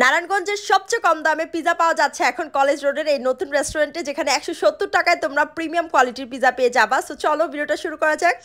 নারায়ণগঞ্জের সবচেয়ে কম দামে পিজা পাওয়া যাচ্ছে এখন কলেজ রোডের এই নতুন রেস্টুরেন্টে যেখানে একশো টাকায় তোমরা প্রিমিয়াম কোয়ালিটির পিজা পেয়ে যাবা সো চলো ভিডিওটা শুরু করা যাক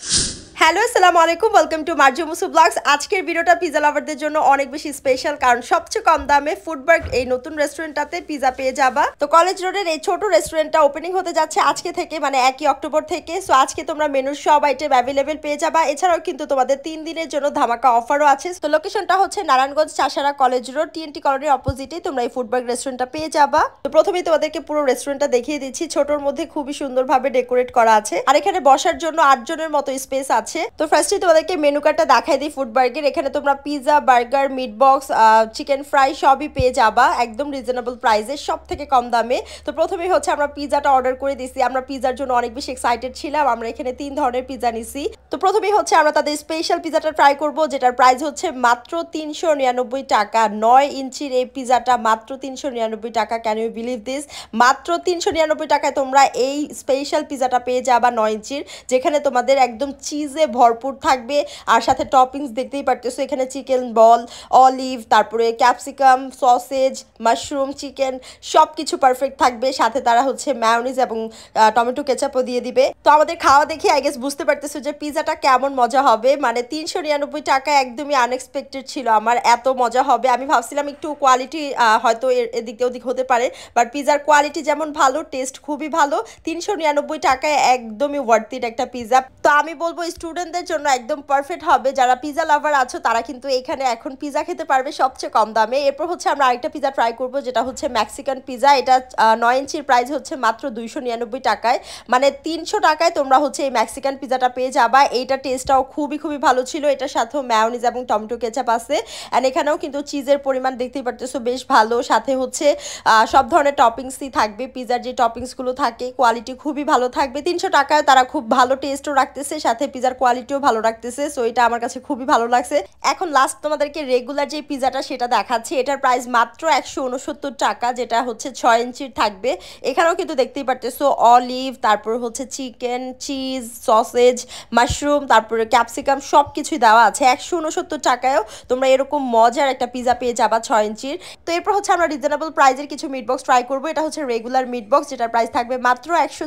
হ্যালো আসসালামু আলাইকুম welcome to Marju Musu vlogs আজকের ভিডিওটা পিজা লাভারদের জন্য অনেক বেশি স্পেশাল কারণ সবচেয়ে কম দামে ফুডবার্গ এই নতুন রেস্টুরেন্টটাতে পিজা পেয়ে যাবা তো কলেজ রোডের এই ছোট রেস্টুরেন্টটা ওপেনিং হতে যাচ্ছে আজকে থেকে মানে একই অক্টোবর থেকে সো আজকে তোমরা মেনু সব আইটেম অ্যাভেলেবেল পেয়ে যাবা এছাড়াও কিন্তু তোমাদের তিন দিনের জন্য ধামাকা অফারও আছে তো লোকেশনটা হচ্ছে Narayanganj Chashara college road TNT কলোনির অপোজিটেই তোমরা এই ফুডবার্গ রেস্টুরেন্টটা পেয়ে যাবা তো প্রথমেই তোমাদেরকে পুরো রেস্টুরেন্টটা দেখিয়ে দিচ্ছি ছোটর মধ্যে খুবই সুন্দরভাবে ডেকোরেট করা আছে আর এখানে বসার জন্য আটজনের মতো স্পেস আছে আছে তো ফার্স্টে তোমাদেরকে মেনু কার্ডটা দেখাই দিই ফুড বার্গের এখানে তোমরা pizza burger meat box chicken fry সবই পেয়ে যাবা একদম রিজনেবল প্রাইসে সব থেকে কম দামে তো প্রথমে হচ্ছে আমরা পিৎজাটা অর্ডার করে দিছি আমরা পিৎজার জন্য অনেক বেশি এক্সাইটেড ছিলাম আমরা এখানে তিন ধরনের পিৎজা নিছি তো প্রথমেই হচ্ছে আমরা তাদের স্পেশাল পিজাটা ট্রাই করব যেটার প্রাইস হচ্ছে মাত্র তিনশো নিরানব্বই টাকা নয় ইঞ্চির এই পিজাটা মাত্র তিনশো নিরানব্বই টাকা ক্যান ইউ বিলিভ দিস মাত্র তিনশো নিরানব্বই টাকায় তোমরা এই স্পেশাল পিজাটা পেয়ে যাবা নয় ইঞ্চির যেখানে তোমাদের একদম চিজ চিজে ভরপুর থাকবে আর সাথে টপিংস দেখতেই পারতেছো এখানে চিকেন বল অলিভ তারপরে ক্যাপসিকাম সসেজ মাশরুম চিকেন সব কিছু পারফেক্ট থাকবে সাথে তারা হচ্ছে ম্যাওনিজ এবং টমেটো কেচাপও দিয়ে দিবে তো আমাদের খাওয়া দেখে আই গেস বুঝতে পারতেছো যে পিজাটা কেমন মজা হবে মানে তিনশো নিরানব্বই টাকা একদমই আনএক্সপেক্টেড ছিল আমার এত মজা হবে আমি ভাবছিলাম একটু কোয়ালিটি হয়তো এদিক ওদিক হতে পারে বাট পিজার কোয়ালিটি যেমন ভালো টেস্ট খুবই ভালো তিনশো নিরানব্বই টাকায় একদমই ওয়ার্থিট একটা পিজা তো আমি বলবো স্টুডেন্ট স্টুডেন্টদের জন্য একদম পারফেক্ট হবে যারা পিজা লাভার আছো তারা কিন্তু এখানে এখন পিজা খেতে পারবে সবচেয়ে কম দামে এরপর হচ্ছে আমরা আরেকটা পিজা ট্রাই করব যেটা হচ্ছে ম্যাক্সিকান পিজা এটা নয় ইঞ্চির প্রাইস হচ্ছে মাত্র দুইশো নিরানব্বই টাকায় মানে তিনশো টাকায় তোমরা হচ্ছে এই ম্যাক্সিকান পিজাটা পেয়ে যাবা এইটা টেস্টটাও খুবই খুবই ভালো ছিল এটার সাথেও ম্যাওনিজ এবং টমেটো কেচাপ আছে অ্যান্ড এখানেও কিন্তু চিজের পরিমাণ দেখতেই পারতেছো বেশ ভালো সাথে হচ্ছে সব ধরনের টপিংসই থাকবে পিজার যে টপিংসগুলো থাকে কোয়ালিটি খুবই ভালো থাকবে তিনশো টাকায় তারা খুব ভালো টেস্টও রাখতেছে সাথে পিজার কোয়ালিটিও ভালো রাখতেছে সো এটা আমার কাছে খুবই ভালো লাগছে এখন লাস্ট তোমাদেরকে রেগুলার যে পিজাটা সেটা দেখাচ্ছি এটার প্রাইস মাত্র একশো টাকা যেটা হচ্ছে ছয় ইঞ্চির থাকবে এখানেও কিন্তু দেখতেই পারতেছো অলিভ তারপর হচ্ছে চিকেন চিজ সসেজ মাশরুম তারপরে ক্যাপসিকাম সব কিছুই দেওয়া আছে একশো উনসত্তর টাকায়ও তোমরা এরকম মজার একটা পিজা পেয়ে যাবা ছয় ইঞ্চির তো এরপর হচ্ছে আমরা রিজনেবল প্রাইজের কিছু মিটবক্স ট্রাই করবো এটা হচ্ছে রেগুলার মিটবক্স যেটার প্রাইস থাকবে মাত্র একশো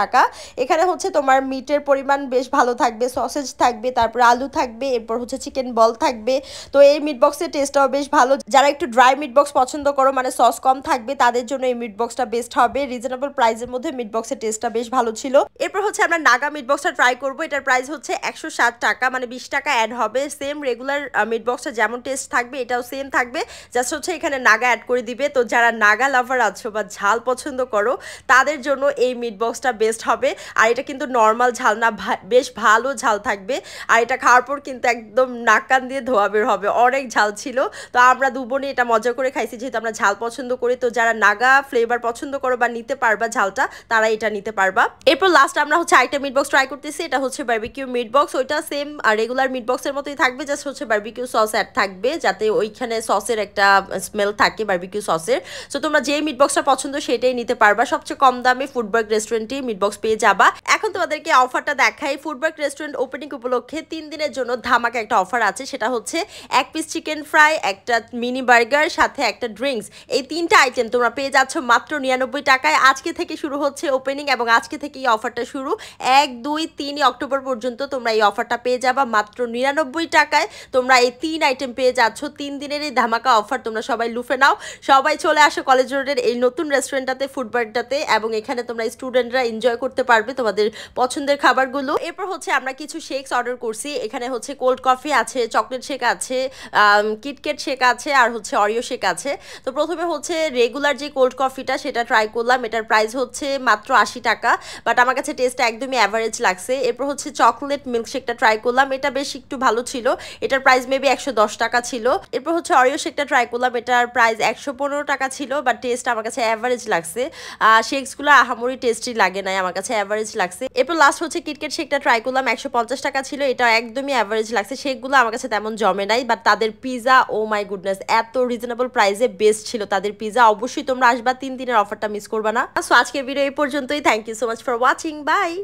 টাকা এখানে হচ্ছে তোমার মিটের পরিমাণ বেশ ভালো থাকবে সসেজ থাকবে তারপর আলু থাকবে এরপর হচ্ছে চিকেন বল থাকবে তো এই মিট বক্সের টেস্টটাও বেশ ভালো যারা একটু ড্রাই মিট বক্স পছন্দ করো মানে সস কম থাকবে তাদের জন্য এই মিট বক্সটা বেস্ট হবে রিজনেবল প্রাইসের মধ্যে মিট বক্সের টেস্টটা বেশ ভালো ছিল এরপর হচ্ছে আমরা নাগা মিট বক্সটা ট্রাই করবো এটার প্রাইস হচ্ছে একশো টাকা মানে বিশ টাকা অ্যাড হবে সেম রেগুলার মিট বক্সটা যেমন টেস্ট থাকবে এটাও সেম থাকবে জাস্ট হচ্ছে এখানে নাগা অ্যাড করে দিবে তো যারা নাগা লাভার আছো বা ঝাল পছন্দ করো তাদের জন্য এই মিট বক্সটা বেস্ট হবে আর এটা কিন্তু নর্মাল ঝাল না বেশ ভালো ঝাল থাকবে আর এটা খাওয়ার পর কিন্তু একদম নাক কান দিয়ে ধোয়া বের হবে অনেক ঝাল ছিল তো আমরা দুবনে এটা মজা করে খাইছি যেহেতু আমরা ঝাল পছন্দ করি তো যারা নাগা ফ্লেভার পছন্দ করো বা নিতে পারবা ঝালটা তারা এটা নিতে পারবা এরপর লাস্ট আমরা হচ্ছে আরেকটা মিট বক্স ট্রাই করতেছি এটা হচ্ছে বার্বিকিউ মিট বক্স ওইটা সেম রেগুলার মিট বক্সের মতোই থাকবে জাস্ট হচ্ছে বার্বিকিউ সস অ্যাড থাকবে যাতে ওইখানে সসের একটা স্মেল থাকে বার্বিকিউ সসের সো তোমরা যে মিট বক্সটা পছন্দ সেটাই নিতে পারবা সবচেয়ে কম দামে ফুডবার্ক রেস্টুরেন্টে মিট বক্স পেয়ে যাবা এখন তোমাদেরকে অফারটা দেখাই ফুডবার্ক রেস্টুরেন্ট রেস্টুরেন্ট ওপেনিং উপলক্ষে তিন দিনের জন্য ধামাকা একটা অফার আছে সেটা হচ্ছে এক পিস চিকেন ফ্রাই একটা মিনি বার্গার সাথে একটা ড্রিঙ্কস এই তিনটা আইটেম তোমরা পেয়ে যাচ্ছ মাত্র নিরানব্বই টাকায় আজকে থেকে শুরু হচ্ছে ওপেনিং এবং আজকে থেকে এই অফারটা শুরু এক দুই তিন অক্টোবর পর্যন্ত তোমরা এই অফারটা পেয়ে যাবা মাত্র নিরানব্বই টাকায় তোমরা এই তিন আইটেম পেয়ে যাচ্ছ তিন দিনের এই ধামাকা অফার তোমরা সবাই লুফে নাও সবাই চলে আসো কলেজ রোডের এই নতুন রেস্টুরেন্টটাতে ফুডবারটাতে এবং এখানে তোমরা স্টুডেন্টরা এনজয় করতে পারবে তোমাদের পছন্দের খাবারগুলো এরপর হচ্ছে আমরা কিছু শেকস অর্ডার করছি এখানে হচ্ছে কোল্ড কফি আছে চকলেট শেক আছে কিটকেট শেক আছে আর হচ্ছে অরিও শেক আছে তো প্রথমে হচ্ছে রেগুলার যে কোল্ড কফিটা সেটা ট্রাই করলাম এটার প্রাইস হচ্ছে মাত্র আশি টাকা বাট আমার কাছে টেস্টটা একদমই অ্যাভারেজ লাগছে এরপর হচ্ছে চকলেট মিল্কশেকটা ট্রাই করলাম এটা বেশ একটু ভালো ছিল এটার প্রাইস মেবি একশো টাকা ছিল এরপর হচ্ছে অরিও শেকটা ট্রাই করলাম এটার প্রাইস একশো টাকা ছিল বাট টেস্ট আমার কাছে অ্যাভারেজ লাগছে শেকসগুলো আহামরি টেস্টই লাগে নাই আমার কাছে অ্যাভারেজ লাগছে এরপর লাস্ট হচ্ছে কিটকেট শেকটা ট্রাই করলাম একশো পঞ্চাশ টাকা ছিল এটা একদমই অ্যাভারেজ লাগছে সেগুলো আমার কাছে তেমন জমে নাই বাট তাদের পিজা ও মাই গুডনেস এত রিজনেবল প্রাইসে বেস্ট ছিল তাদের পিজা অবশ্যই তোমরা আসবা তিন দিনের অফারটা মিস করবা না সো আজকের ভিডিও এই পর্যন্তই thank you so much for watching by